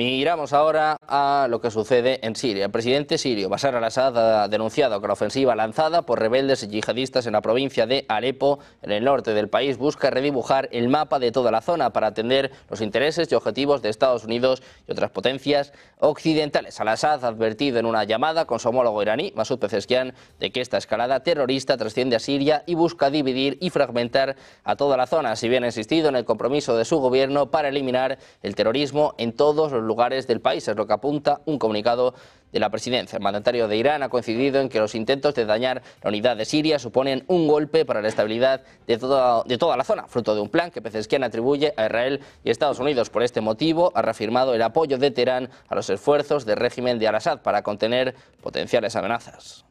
Miramos ahora a lo que sucede en Siria. El presidente sirio Bashar al-Assad ha denunciado que la ofensiva lanzada por rebeldes y yihadistas en la provincia de Alepo, en el norte del país, busca redibujar el mapa de toda la zona para atender los intereses y objetivos de Estados Unidos y otras potencias occidentales. Al-Assad ha advertido en una llamada con su homólogo iraní, Masud Pezeshkian, de que esta escalada terrorista trasciende a Siria y busca dividir y fragmentar a toda la zona, si bien ha insistido en el compromiso de su gobierno para eliminar el terrorismo en todos los lugares del país, es lo que apunta un comunicado de la presidencia. El mandatario de Irán ha coincidido en que los intentos de dañar la unidad de Siria suponen un golpe para la estabilidad de toda, la zona, fruto de un plan que Pezeshkian atribuye a Israel y Estados Unidos. Por este motivo, ha reafirmado el apoyo de Teherán a los esfuerzos del régimen de Al-Assad para contener potenciales amenazas.